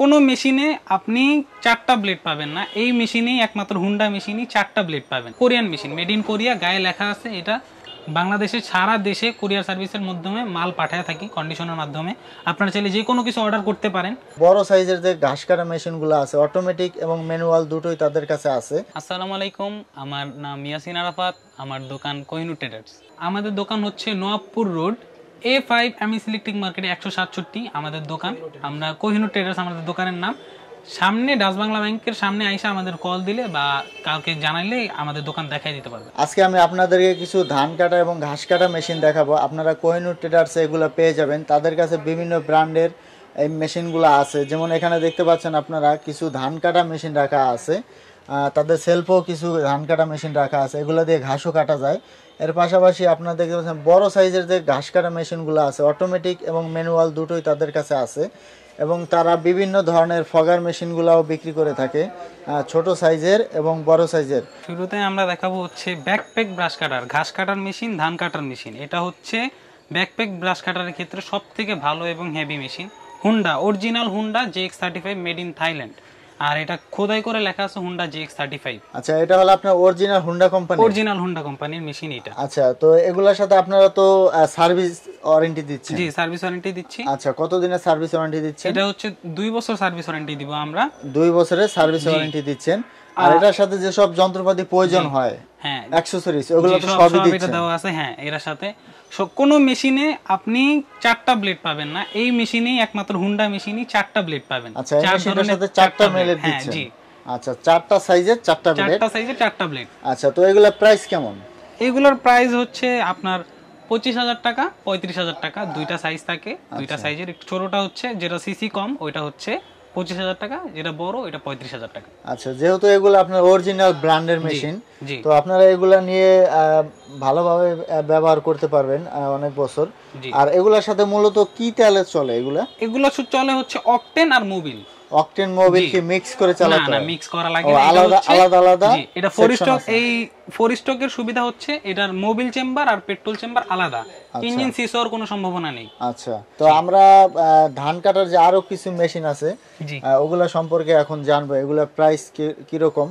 কোনো মেশিনে আপনি চারটা ব্লেড পাবেন না এই মেশিনেই একমাত্র হুন্ডা মেশিনেই চারটা ব্লেড পাবেন Korean machine made in Korea গায়ে লেখা আছে এটা বাংলাদেশে সারা দেশে কোরিয়ার সার্ভিসের মাধ্যমে মাল পাঠায় থাকি কন্ডিশনের মাধ্যমে আপনারা চাইলে যে কোনো কিছু অর্ডার করতে পারেন বড় সাইজের যে ঘাস কাটা মেশিনগুলো আছে অটোমেটিক এবং ম্যানুয়াল দুটোই তাদের কাছে আছে আসসালামু আলাইকুম আমার নাম ইয়াসিন আরাফাত আমার দোকান কোহিনু ট্রেডার্স আমাদের দোকান হচ্ছে নোয়াবপুর রোড এ ফাইভ আমি সিলেক্টিং মার্কেটে একশো সাতষট্টি আমাদের দোকান আমরা কোহিনুর ট্রেডার্স আমাদের দোকানের নাম সামনে ডাস বাংলা ব্যাংকের সামনে আইসা আমাদের কল দিলে বা কাউকে জানাইলে আমাদের দোকান দেখাই দিতে পারবে আজকে আমি আপনাদেরকে কিছু ধান কাটা এবং ঘাস কাটা মেশিন দেখাবো আপনারা কোহিনুর ট্রেডার্সে এগুলো পেয়ে যাবেন তাদের কাছে বিভিন্ন ব্র্যান্ডের এই মেশিনগুলো আছে যেমন এখানে দেখতে পাচ্ছেন আপনারা কিছু ধান কাটা মেশিন রাখা আছে তাদের সেলফও কিছু ধান কাটা মেশিন রাখা আছে এগুলো দিয়ে ঘাসও কাটা যায় এর পাশাপাশি আপনার দেখতে পাচ্ছেন বড় সাইজের যে ঘাস কাটা মেশিনগুলো আছে অটোমেটিক এবং ম্যানুয়াল দুটোই তাদের কাছে আছে এবং তারা বিভিন্ন ধরনের ফগার মেশিনগুলাও বিক্রি করে থাকে ছোট সাইজের এবং বড় সাইজের শুরুতে আমরা দেখাবো হচ্ছে ব্যাকপ্যাক ব্রাশ কাটার ঘাস কাটার মেশিন ধান কাটার মেশিন এটা হচ্ছে ব্যাকপ্যাক ব্রাশ কাটারের ক্ষেত্রে সব থেকে ভালো এবং heavy machine Honda original Honda J X thirty five made in Thailand আর এটা খোদাই করে লেখা আছে হুন্ডা জিএক্স থার্টি ফাইভ আচ্ছা এটা হলো আপনার original Honda company original Honda কোম্পানির মেশিন এটা আচ্ছা তো এগুলোর সাথে আপনারা তো সার্ভিস ওয়ারেন্টি দিচ্ছেন জি সার্ভিস ওয়ারেন্টি দিচ্ছি আচ্ছা কত দিনের সার্ভিস ওয়ারেন্টি দিচ্ছেন এটা হচ্ছে দুই বছর সার্ভিস ওয়ারেন্টি দিব আমরা দুই বছরের সার্ভিস ওয়ারেন্টি দিচ্ছেন আর এটার সাথে যেসব যন্ত্রপাতি প্রয়োজন হয় হ্যাঁ অ্যাকসেসরিজ ওগুলো তো সবই দিচ্ছেন দেওয়া আছে হ্যাঁ এর সাথে সো কোনো মেশিনে আপনি চারটা ব্লেড পাবেন না এই মেশিনেই একমাত্র হুন্ডা মেশিনে চারটা ব্লেড পাবেন আচ্ছা চার ধরনের চারটা ব্লেড হ্যাঁ জি আচ্ছা চারটা সাইজের চারটা ব্লেড চারটা সাইজের চারটা ব্লেড আচ্ছা তো এগুলা প্রাইস কেমন এগুলোর প্রাইস হচ্ছে আপনার পঁচিশ হাজার টাকা পঁয়ত্রিশ হাজার টাকা দুইটা সাইজ থাকে দুইটা সাইজের আচ্ছা। ছোটটা হচ্ছে যেটা সিসি কম ওইটা হচ্ছে পঁচিশ হাজার টাকা যেটা বড় এটা পঁয়ত্রিশ হাজার টাকা আচ্ছা যেহেতু এগুলো আপনার অরিজিনাল ব্র্যান্ডের মেশিন তো আপনারা এগুলা নিয়ে ভালোভাবে ব্যবহার করতে পারবেন অনেক বছর আর এগুলার সাথে মূলত কি তেলে চলে এগুলা এগুলা চলে হচ্ছে অকটেন আর মোবিল অকটেন মোবাইল কি মিক্স করে চালাতে না না মিক্স করা লাগে না আলাদা আলাদা আলাদা এটা ফোর স্টক এই ফোর স্টকের সুবিধা হচ্ছে এটার মোবিল চেম্বার আর পেট্রোল চেম্বার আলাদা ইঞ্জিন আচ্ছা। সিসর কোনো সম্ভাবনা নেই আচ্ছা তো আমরা ধান কাটার যে আরো কিছু মেশিন আছে ওগুলা সম্পর্কে এখন জানবো এগুলা প্রাইস কি রকম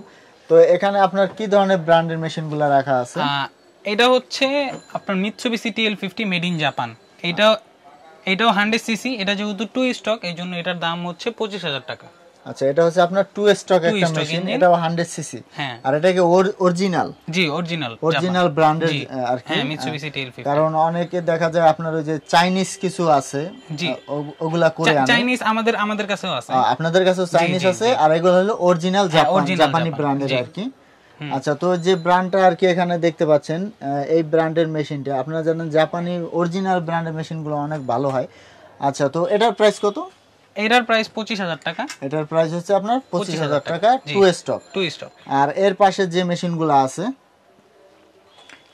তো এখানে আপনার কি ধরনের ব্র্যান্ডের মেশিনগুলো রাখা আছে এটা হচ্ছে আপনার Mitsubishi TL 50 made in Japan এটা এটাও হান্ড্রেড সিসি এটা যেহেতু টু স্টক এই জন্য এটার দাম হচ্ছে পঁচিশ হাজার টাকা আচ্ছা এটা হচ্ছে আপনার টু স্টক একটা মেশিন এটাও হান্ড্রেড সিসি হ্যাঁ আর এটা কি অরিজিনাল জি অরিজিনাল অরিজিনাল ব্র্যান্ডের আর কি হ্যাঁ মিৎসুবিশি টেলফিট কারণ অনেকে দেখা যায় আপনার ওই যে চাইনিজ কিছু আছে জি ওগুলা করে আনে চাইনিজ আমাদের আমাদের কাছেও আছে আপনাদের কাছেও চাইনিজ আছে আর এগুলো হলো অরিজিনাল জাপানি ব্র্যান্ডের আর কি আচ্ছা তো যে ব্র্যান্ডটা আর কি এখানে দেখতে পাচ্ছেন এই ব্র্যান্ডের মেশিনটা আপনারা জানেন জাপানি অরিজিনাল ব্র্যান্ডের মেশিনগুলো অনেক ভালো হয় আচ্ছা তো এটার প্রাইস কত এটার প্রাইস পঁচিশ হাজার টাকা এটার প্রাইস হচ্ছে আপনার পঁচিশ হাজার টাকা টু স্টক টু স্টক আর এর পাশে যে মেশিনগুলো আছে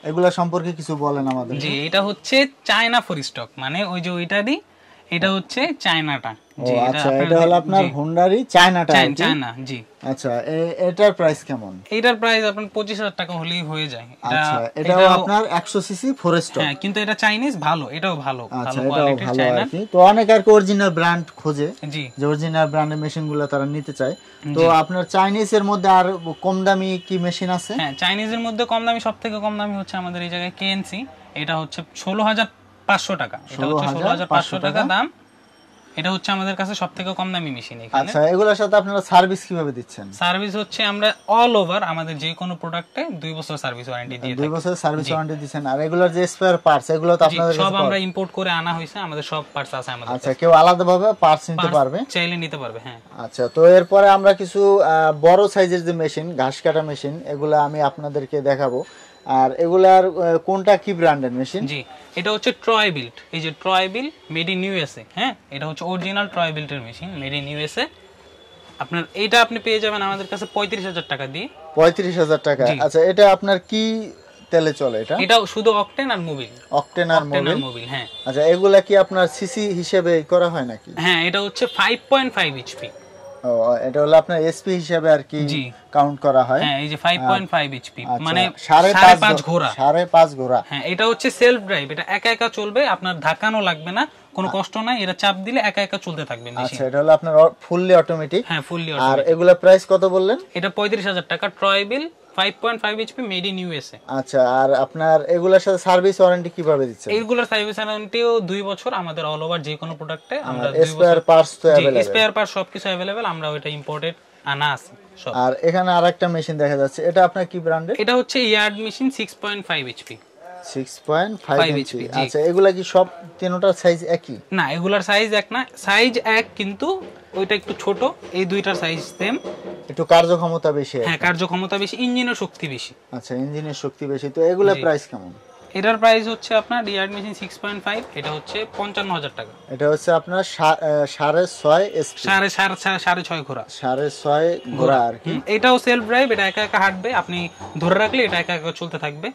এগুলো সম্পর্কে কিছু বলেন আমাদের জি এটা হচ্ছে চায়না ফর স্টক মানে ওই যে ওইটা দিই এটা হচ্ছে চায়নাটা জি আচ্ছা এটা হলো আপনার হুন্ডারি চায়নাটা চায়না জি আচ্ছা এটার প্রাইস কেমন এটার প্রাইস আপনার 25000 টাকা হলেই হয়ে যায় আচ্ছা এটাও আপনার 100 সিসি ফরেস্টর হ্যাঁ কিন্তু এটা চাইনিজ ভালো এটাও ভালো আচ্ছা, ভালো কোয়ালিটির চায়না তো অনেক আর কি অরিজিনাল ব্র্যান্ড খোঁজে জি যে অরিজিনাল ব্র্যান্ডের মেশিনগুলো তারা নিতে চায় তো আপনার চাইনিজ এর মধ্যে আর কম দামি কি মেশিন আছে হ্যাঁ চাইনিজ এর মধ্যে কম দামি সবথেকে কম দামি হচ্ছে আমাদের এই জায়গায় কেএনসি এটা হচ্ছে 16000 পাঁচশো টাকা ষোলো হাজার পাঁচশো টাকা দাম এটা হচ্ছে আমাদের কাছে কম দামি মেশিন এখানে আচ্ছা এগুলোর সাথে আপনারা সার্ভিস কিভাবে দিচ্ছেন সার্ভিস হচ্ছে আমরা অল ওভার আমাদের যে কোনো প্রোডাক্টে বছর সার্ভিস ওয়ারেন্টি দিয়ে বছর সার্ভিস ওয়ারেন্টি দিচ্ছেন আর এগুলোর যে স্পেয়ার পার্টস এগুলো তো আপনাদের সব আমরা ইম্পোর্ট করে আনা হয়েছে আমাদের সব পার্টস আছে আমাদের আচ্ছা কেউ পার্টস নিতে পারবে চাইলে নিতে পারবে হ্যাঁ আচ্ছা তো এরপরে আমরা কিছু বড় সাইজের যে মেশিন ঘাস কাটা মেশিন এগুলো আমি আপনাদেরকে দেখাবো আর এগুলার কোনটা কি ব্র্যান্ডের মেশিন জি এটা হচ্ছে ট্রয় বিল্ট এই যে Troy Bilt made in USA হ্যাঁ এটা হচ্ছে অরিজিনাল ট্রয় বিল্টের মেশিন মেড ইন ইউএসএ আপনার এটা আপনি পেয়ে যাবেন আমাদের কাছে পঁয়ত্রিশ হাজার টাকা দিয়ে পঁয়ত্রিশ হাজার টাকা আচ্ছা এটা আপনার কি তেলে চলে এটা এটা শুধু অকটেন আর মোবিল অকটেন আর মোবিল হ্যাঁ আচ্ছা এগুলা কি আপনার সিসি হিসেবে করা হয় নাকি হ্যাঁ এটা হচ্ছে 5.5 এইচপি ও এটা হলো আপনার এসপি হিসেবে আর কি কাউন্ট করা হয় হ্যাঁ এই যে 5.5 এইচপি আচ্ছা, মানে 5.5 ঘোড়া 5.5 ঘোড়া হ্যাঁ এটা হচ্ছে সেলফ ড্রাইভ এটা একা একা চলবে আপনার ধাক্কানো লাগবে না কোনো কষ্ট নাই এটা চাপ দিলে একা একা চলতে থাকবে আচ্ছা এটা হলো আপনার ফুললি অটোমেটিক হ্যাঁ ফুললি আর এগুলা প্রাইস কত বললেন এটা 35000 টাকা Troy Bilt 5.5 HP made in USA আচ্ছা আর আপনার এগুলোর সাথে সার্ভিস ওয়ারেন্টি কিভাবে দিচ্ছেন এগুলোর সার্ভিস ওয়ারেন্টিও 2 বছর আমাদের অল ওভার যে কোনো প্রোডাক্টে হ্যাঁ, আমরা স্পেয়ার পার্টস তো अवेलेबल স্পেয়ার পার্টস সবকিছু अवेलेबल আমরা ওটা ইম্পোর্টেড আনা আছে আর এখানে আরেকটা মেশিন দেখা যাচ্ছে এটা আপনার কি ব্র্যান্ডের এটা হচ্ছে ইয়ার্ড মেশিন 6.5 এইচপি আচ্ছা, হ্যাঁ, আচ্ছা, পঞ্চান্ন হাজার টাকা এটা হচ্ছে আপনার সাড়ে ছয় সাড়ে সাড়ে ছয় সাড়ে ছয় আর কি এটাও সেলফ এটা একা একা হাঁটবে আপনি ধরে রাখলে এটা একা একা চলতে থাকবে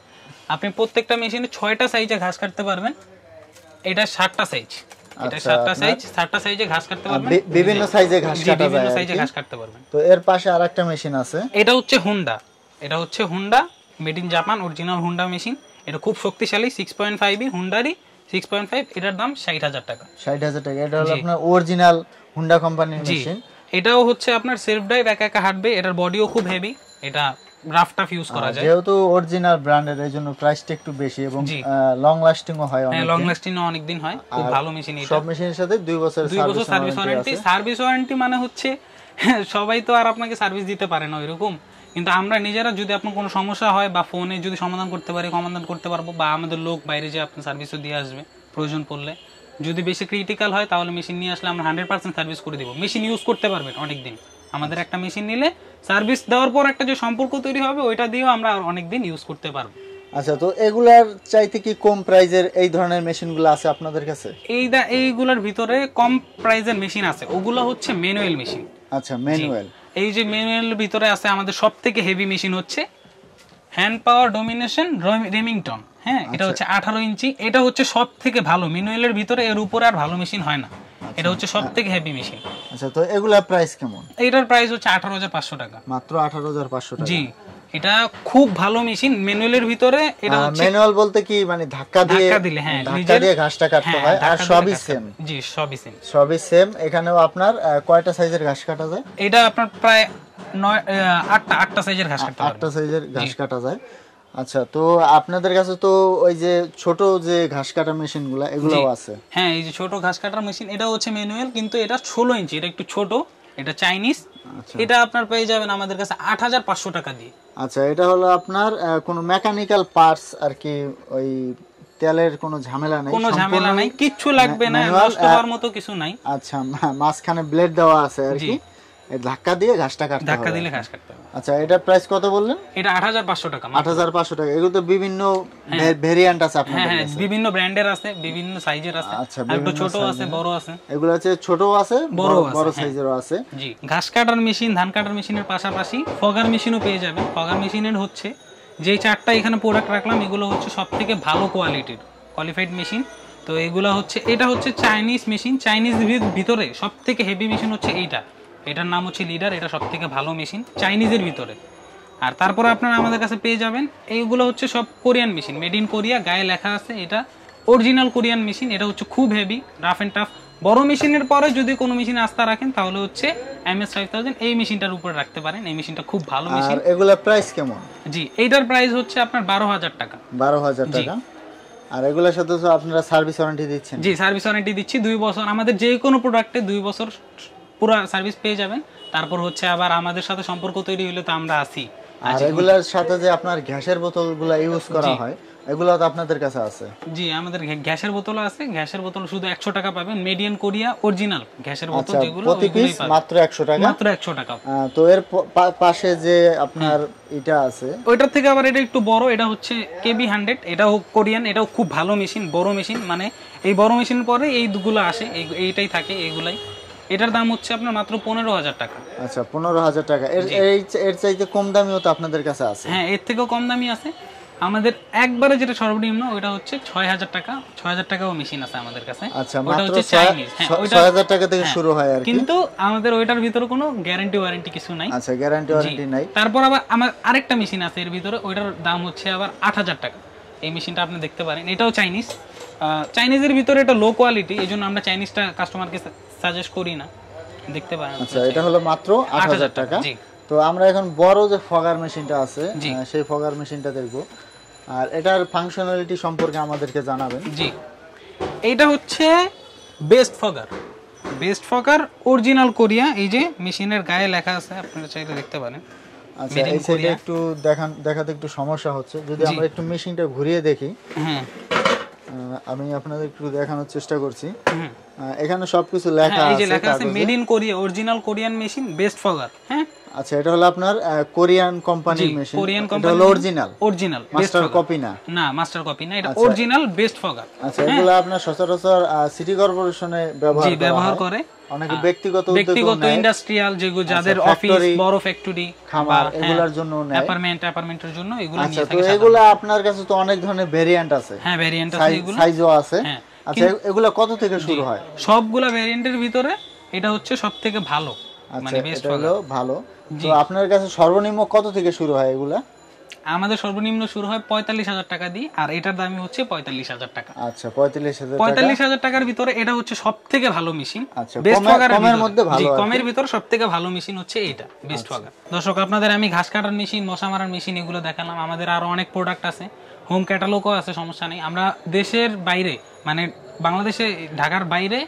আপনি প্রত্যেকটা মেশিনে ছয়টা সাইজে ঘাস কাটতে পারবেন এটা ষাটটা আচ্ছা, সাইজ এটা হচ্ছে জাপান অরিজিনাল মেশিন এটা খুব শক্তিশালী six point six point five এটার দাম ষাট হাজার টাকা এটা আপনার কোম্পানির এটাও হচ্ছে আপনার সেলফ ড্রাইভ একা একা হাঁটবে এটার বডিও খুব হেভি এটা রাফটাফ ইউজ করা যায় যেহেতু অরিজিনাল ব্র্যান্ডের এই জন্য প্রাইসটা একটু বেশি এবং লং লাস্টিং ও হয় অনেক লং লাস্টিং অনেক দিন হয় খুব ভালো মেশিন সব মেশিনের সাথে 2 সার্ভিস ওয়ারেন্টি সার্ভিস ওয়ারেন্টি মানে হচ্ছে সবাই তো আর আপনাকে সার্ভিস দিতে পারে না কিন্তু আমরা নিজেরা যদি আপনার কোনো সমস্যা হয় বা ফোনে যদি সমাধান করতে পারি সমাধান করতে পারবো বা আমাদের লোক বাইরে যে আপনার সার্ভিসও দিয়ে আসবে প্রয়োজন পড়লে যদি বেশি ক্রিটিক্যাল হয় তাহলে মেশিন নিয়ে আসলে আমরা হান্ড্রেড পার্সেন্ট সার্ভিস করে দিব মেশিন ইউজ করতে পারবেন অনেক দিন আমাদের আচ্ছা। একটা মেশিন নিলে সার্ভিস দেওয়ার পর একটা যে সম্পর্ক তৈরি হবে ওইটা দিয়েও আমরা অনেক দিন ইউজ করতে পারব আচ্ছা তো এগুলার চাইতে কি কম প্রাইজের এই ধরনের মেশিনগুলো আছে আপনাদের কাছে এই দা এইগুলার ভিতরে কম প্রাইজের মেশিন আছে ওগুলো হচ্ছে ম্যানুয়াল মেশিন আচ্ছা ম্যানুয়াল এই যে ম্যানুয়াল ভিতরে আছে আমাদের সবথেকে হেভি মেশিন হচ্ছে হ্যান্ড পাওয়ার ডোমিনেশন রেমিংটন হ্যাঁ এটা আচ্ছা। হচ্ছে আঠারো ইঞ্চি এটা হচ্ছে সব থেকে ভালো ম্যানুয়ালের ভিতরে এর উপরে আর ভালো মেশিন হয় না আচ্ছা। এটা হচ্ছে সব হেভি মেশিন আচ্ছা তো এগুলা প্রাইস কেমন এটার প্রাইস হচ্ছে আঠারো টাকা মাত্র আঠারো টাকা জি এটা খুব ভালো মেশিন ম্যানুয়ালের ভিতরে এটা হচ্ছে ম্যানুয়াল বলতে কি মানে ধাক্কা দিয়ে ধাক্কা দিলে হ্যাঁ ধাক্কা দিয়ে ঘাসটা কাটতে হ্যাঁ, হয় আর সবই সেম জি সবই সেম সবই সেম এখানেও আপনার কয়টা সাইজের ঘাস কাটা যায় এটা আপনার প্রায় নয় আটটা আটটা সাইজের ঘাস কাটা আটটা সাইজের ঘাস কাটা যায় আচ্ছা তো আপনাদের কাছে তো ওই যে ছোট যে ঘাস মেশিন গুলা এগুলোও আছে হ্যাঁ এই যে ছোট ঘাস কাটার মেশিন এটা হচ্ছে ম্যানুয়াল কিন্তু এটা ষোলো ইঞ্চি এটা একটু ছোট এটা চাইনিজ আচ্ছা। এটা আপনার পেয়ে যাবেন আমাদের কাছে আট হাজার পাঁচশো টাকা দিয়ে আচ্ছা এটা হলো আপনার কোনো মেকানিক্যাল পার্টস আর কি ওই তেলের কোনো ঝামেলা নাই কোনো ঝামেলা নাই কিচ্ছু লাগবে না নষ্ট হওয়ার মতো কিছু নাই আচ্ছা মাঝখানে ব্লেড দেওয়া আছে আর কি ধাক্কা দিয়ে ঘাসটা কাটতে ধাক্কা দিলে ঘাস কাটতে হবে আচ্ছা এটা প্রাইস কত বললেন এটা 8500 টাকা 8500 টাকা এগুলো তো বিভিন্ন হ্যাঁ। ভেরিয়েন্ট আছে আপনাদের হ্যাঁ, হ্যাঁ বিভিন্ন ব্র্যান্ডের আছে বিভিন্ন সাইজের আছে আচ্ছা একটু ছোট আছে বড় আছে এগুলো আছে ছোট আছে বড় বড় হ্যাঁ। সাইজেরও আছে জি ঘাস কাটার মেশিন ধান কাটার মেশিনের পাশাপাশি ফগার মেশিনও পেয়ে যাবেন ফগার মেশিনের হচ্ছে যে চারটা এখানে প্রোডাক্ট রাখলাম এগুলো হচ্ছে সবথেকে ভালো কোয়ালিটির কোয়ালিফাইড মেশিন তো এগুলো হচ্ছে এটা হচ্ছে চাইনিজ মেশিন চাইনিজ ভিতরে সবথেকে হেভি মেশিন হচ্ছে এইটা এটার নাম হচ্ছে লিডার এটা সব থেকে ভালো মেশিন চাইনিজের ভিতরে আর তারপর আপনারা আমাদের কাছে পেয়ে যাবেন এইগুলো হচ্ছে সব Korean machine made in Korea গায়ে লেখা আছে এটা অরিজিনাল কোরিয়ান মেশিন এটা হচ্ছে খুব হেভি রাফ অ্যান্ড টাফ বড় মেশিনের পরে যদি কোনো মেশিন আস্থা রাখেন তাহলে হচ্ছে এম এস ফাইভ থাউজেন্ড এই মেশিনটার উপরে রাখতে পারেন এই মেশিনটা খুব ভালো মেশিন এগুলোর প্রাইস কেমন জি এইটার প্রাইস হচ্ছে আপনার বারো হাজার টাকা বারো হাজার টাকা আর এগুলোর সাথে আপনারা সার্ভিস ওয়ারেন্টি দিচ্ছেন জি সার্ভিস ওয়ারেন্টি দিচ্ছি দুই বছর আমাদের যে কোনো প্রোডাক্টে দুই বছর পুরো সার্ভিস পেয়ে যাবেন তারপর হচ্ছে আবার আমাদের সাথে সম্পর্ক তৈরি হলে তো আমরা আসি আর সাথে যে আপনার গ্যাসের বোতলগুলো ইউজ করা হয় এগুলো তো আপনাদের কাছে আছে জি আমাদের গ্যাসের আছে গ্যাসের বোতল শুধু টাকা পাবেন মেডিয়ান কোরিয়া অরিজিনাল গ্যাসের বোতল আচ্ছা, যেগুলো প্রতি পিস মাত্র টাকা মাত্র টাকা তো এর পাশে যে আপনার এটা আছে ওইটার থেকে আবার এটা একটু বড় এটা হচ্ছে কেবি হান্ড্রেড এটাও কোরিয়ান এটাও খুব ভালো মেশিন বড় মেশিন মানে এই বড় মেশিন পরে এই দুগুলো আসে এইটাই থাকে এইগুলাই এটার দাম হচ্ছে আপনার মাত্র পনেরো হাজার টাকা আচ্ছা পনেরো হাজার টাকা এর এর চাইতে কম দামিও তো আপনাদের কাছে আছে হ্যাঁ এর থেকেও কম দামি আছে আমাদের একবারে যেটা সর্বনিম্ন ওটা হচ্ছে ছয় হাজার টাকা ছয় হাজার টাকাও মেশিন আছে আমাদের কাছে আচ্ছা ওটা হচ্ছে চাইনিজ হ্যাঁ, ছয় হাজার টাকা থেকে হ্যাঁ। শুরু হয় আর কিন্তু আমাদের ওইটার ভিতরে কোনো গ্যারান্টি ওয়ারেন্টি কিছু নাই আচ্ছা গ্যারান্টি ওয়ারেন্টি নাই তারপর আবার আমার আরেকটা মেশিন আছে এর ভিতরে ওইটার দাম হচ্ছে আবার আট হাজার টাকা এই মেশিনটা আপনি দেখতে পারেন এটাও চাইনিজ চাইনিজের ভিতরে এটা লো কোয়ালিটি এই জন্য আমরা চাইনিজটা কাস্টমারকে সাজেস্ট করি না দেখতে পারেন আচ্ছা এটা হলো মাত্র 8000 টাকা জি তো আমরা এখন বড় যে ফগার মেশিনটা আছে সেই ফগার মেশিনটা দেখব আর এটার ফাংশনালিটি সম্পর্কে আমাদেরকে জানাবেন জি এটা হচ্ছে best fogger best fogger original Korea এই যে মেশিনের গায়ে লেখা আছে আপনারা চাইলে দেখতে পারেন আচ্ছা এই সাইডে একটু দেখান দেখাতে একটু সমস্যা হচ্ছে যদি আমরা একটু মেশিনটা ঘুরিয়ে দেখি হ্যাঁ আমি আপনাদের একটু দেখানোর চেষ্টা করছি এখানে সবকিছু লেখা আছে হ্যাঁ, এই যে লেখা আছে made in Korea original Korean machine best fogger হ্যাঁ আচ্ছা এটা হলো আপনার কোরিয়ান কোম্পানির মেশিন কোরিয়ান কোম্পানি হলো অরিজিনাল অরিজিনাল মাস্টার কপি না না মাস্টার কপি না এটা অরিজিনাল বেস্ট ফগার আচ্ছা, আচ্ছা হ্যাঁ? এগুলো আপনার সচরাচর সিটি কর্পোরেশনে ব্যবহার ব্যবহার করে অনেকে ব্যক্তিগত ব্যক্তিগত ইন্ডাস্ট্রিয়াল যেগুলো আচ্ছা, যাদের অফিস বড় ফ্যাক্টরি খামার হ্যাঁ, এগুলোর জন্য নেয় অ্যাপার্টমেন্ট অ্যাপার্টমেন্টের জন্য এগুলো আচ্ছা, নিয়ে থাকে আচ্ছা এগুলো আপনার কাছে তো অনেক ধরনের ভেরিয়েন্ট আছে হ্যাঁ ভেরিয়েন্ট আছে এগুলো সাইজও আছে হ্যাঁ, আচ্ছা এগুলো কত থেকে শুরু হয় সবগুলা ভেরিয়েন্টের ভিতরে এটা হচ্ছে সবথেকে ভালো আচ্ছা, মানে বেস্ট ভালো ভালো তো আপনার কাছে সর্বনিম্ন কত থেকে শুরু হয় এগুলা আমাদের সর্বনিম্ন শুরু হয় পঁয়তাল্লিশ হাজার টাকা দিয়ে আর এটার দামই হচ্ছে পঁয়তাল্লিশ হাজার টাকা আচ্ছা পঁয়তাল্লিশ হাজার পঁয়তাল্লিশ হাজার টাকার ভিতরে এটা হচ্ছে সব থেকে ভালো মেশিন আচ্ছা, কমের ভিতরে সব থেকে ভালো মেশিন হচ্ছে এটা বেস্ট আচ্ছা। ওয়াগার দর্শক আপনাদের আমি ঘাস কাটার মেশিন মশা মারার মেশিন এগুলো দেখালাম আমাদের আরো অনেক প্রোডাক্ট আছে হোম ক্যাটালগও আছে সমস্যা নেই আমরা দেশের বাইরে মানে বাংলাদেশে ঢাকার বাইরে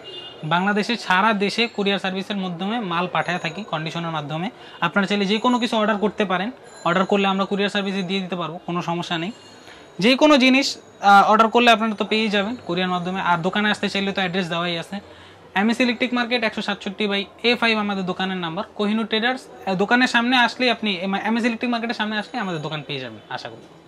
বাংলাদেশে সারা দেশে কুরিয়ার সার্ভিসের মাধ্যমে মাল পাঠায় থাকি কন্ডিশনের মাধ্যমে আপনারা চাইলে যে কোনো কিছু অর্ডার করতে পারেন অর্ডার করলে আমরা কুরিয়ার সার্ভিসে দিয়ে দিতে পারবো কোনো সমস্যা নেই যে কোনো জিনিস অর্ডার করলে আপনারা তো পেয়েই যাবেন কুরিয়ার মাধ্যমে আর দোকানে আসতে চাইলে তো অ্যাড্রেস দেওয়াই আছে এস ইলেকট্রিক মার্কেট একশো সাতষট্টি বাই এ ফাইভ আমাদের দোকানের নাম্বার কোহিনুর ট্রেডার্স দোকানের সামনে আসলে আপনি এমএস ইলেকট্রিক মার্কেটের সামনে আসলে আমাদের দোকান পেয়ে যাবেন আশা করি